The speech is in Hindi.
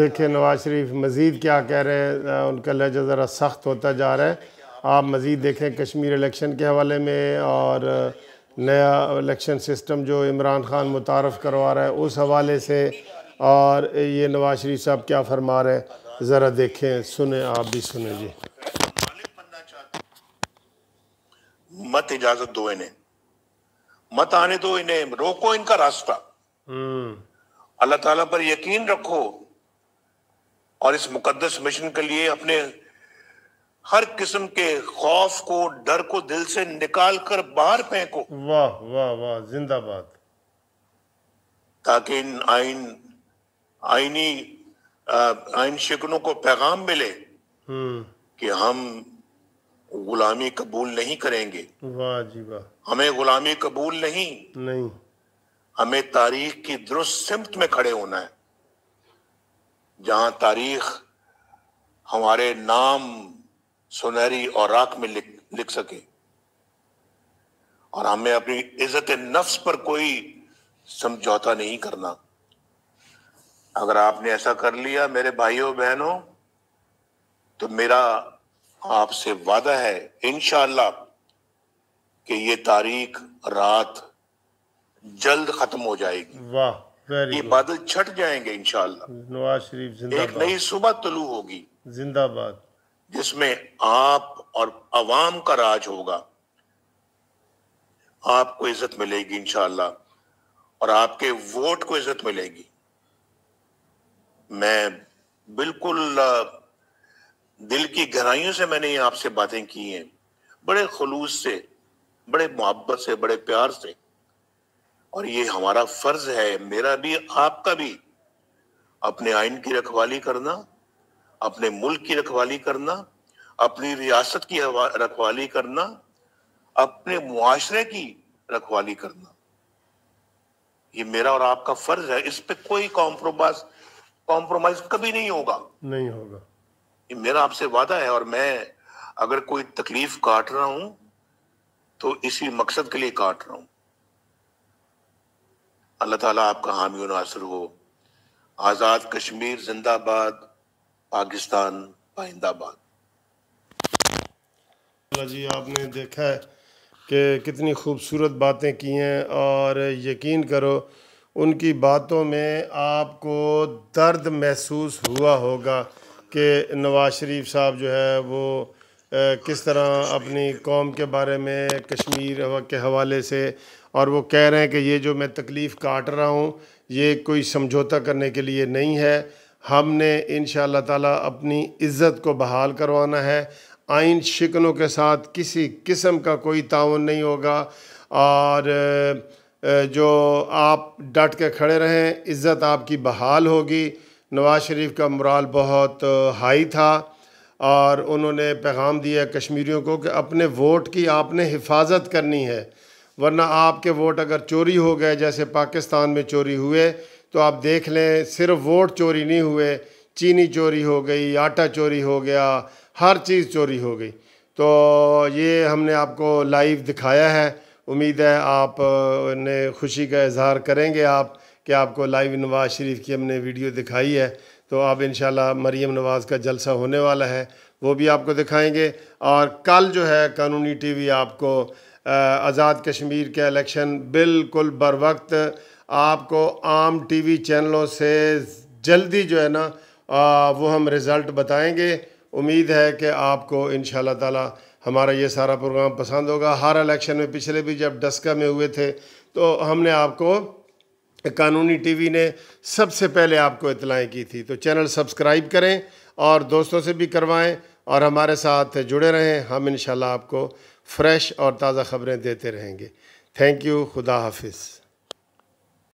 देखिए नवाज शरीफ मज़ीद क्या कह रहे हैं उनका लहजा ज़रा सख्त होता जा रहा है आप मज़ीद देखें कश्मीर इलेक्शन के हवाले में और नया इलेक्शन सिस्टम जो इमरान ख़ान मुतारफ़ करवा रहा है उस हवाले से और ये नवाज शरीफ साहब क्या फरमा रहे हैं ज़रा देखें सुने आप भी सुने जी मत इजाज़त दो इन्हें मत आने दो इन्हें रोको इनका रास्ता हम्म। अल्लाह ताला पर यकीन रखो और इस मुकदस मिशन के लिए अपने हर किस्म के खौफ को डर को दिल से निकाल कर बाहर फेंको वाह वाह वाह जिंदाबाद ताकि इन आइन आइनी आइन शिकनों को पैगाम मिले हम्म। कि हम गुलामी कबूल नहीं करेंगे वाह जी वाह हमें गुलामी कबूल नहीं नहीं हमें तारीख की दुरुस्त सिमत में खड़े होना है जहां तारीख हमारे नाम सुनहरी और राख में लिख लिख सके और हमें अपनी इज्जत नफ्स पर कोई समझौता नहीं करना अगर आपने ऐसा कर लिया मेरे भाइयों बहनों तो मेरा आपसे वादा है इनशाला कि ये तारीख रात जल्द खत्म हो जाएगी वाह ये बादल छट जाएंगे इंशाल्लाह नवाज शरीफ एक नई सुबह तलू होगी जिंदाबाद जिसमें आप और अवाम का राज होगा आपको इज्जत मिलेगी इंशाल्लाह और आपके वोट को इज्जत मिलेगी मैं बिल्कुल दिल की गहराइयों से मैंने आपसे बातें की हैं बड़े खलूस से बड़े मोहब्बत से बड़े प्यार से और ये हमारा फर्ज है मेरा भी आपका भी अपने आइन की रखवाली करना अपने मुल्क की रखवाली करना अपनी रियासत की रखवाली करना अपने मुआरे की रखवाली करना ये मेरा और आपका फर्ज है इस पर कोई कॉम्प्रोमाइज कॉम्प्रोमाइज कभी नहीं होगा नहीं होगा ये मेरा आपसे वादा है और मैं अगर कोई तकलीफ काट रहा हूं तो इसी मकसद के लिए काट रहा हूं अल्लाह ताला आपका हामी नासर हो आज़ाद कश्मीर जिंदाबाद पाकिस्तान पाइंदाबाद जी आपने देखा है कि कितनी खूबसूरत बातें की हैं और यकीन करो उनकी बातों में आपको दर्द महसूस हुआ होगा कि नवाज़ शरीफ साहब जो है वो किस तरह अपनी कौम के बारे में कश्मीर के हवाले से और वो कह रहे हैं कि ये जो मैं तकलीफ़ काट रहा हूँ ये कोई समझौता करने के लिए नहीं है हमने इन ताला अपनी इज़्ज़त को बहाल करवाना है आइन शिकनों के साथ किसी किस्म का कोई ताउन नहीं होगा और जो आप डट के खड़े रहें इज़्ज़त आपकी बहाल होगी नवाज़ शरीफ का मुराल बहुत हाई था और उन्होंने पैगाम दिया कश्मीरियों को कि अपने वोट की आपने हिफाजत करनी है वरना आपके वोट अगर चोरी हो गए जैसे पाकिस्तान में चोरी हुए तो आप देख लें सिर्फ वोट चोरी नहीं हुए चीनी चोरी हो गई आटा चोरी हो गया हर चीज़ चोरी हो गई तो ये हमने आपको लाइव दिखाया है उम्मीद है आप ने खुशी का इजहार करेंगे आप कि आपको लाइव नवाज़ शरीफ की हमने वीडियो दिखाई है तो अब इन मरीम नवाज़ का जलसा होने वाला है वो भी आपको दिखाएंगे और कल जो है कानूनी टीवी आपको आज़ाद कश्मीर के इलेक्शन बिल्कुल बर वक्त आपको आम टीवी चैनलों से जल्दी जो है ना आ, वो हम रिज़ल्ट बताएंगे उम्मीद है कि आपको इन ताला हमारा ये सारा प्रोग्राम पसंद होगा हर इलेक्शन में पिछले भी जब डस्का में हुए थे तो हमने आपको कानूनी टीवी ने सबसे पहले आपको इतलाएँ की थी तो चैनल सब्सक्राइब करें और दोस्तों से भी करवाएं और हमारे साथ जुड़े रहें हम इन आपको फ्रेश और ताज़ा ख़बरें देते रहेंगे थैंक यू खुदा हाफिज़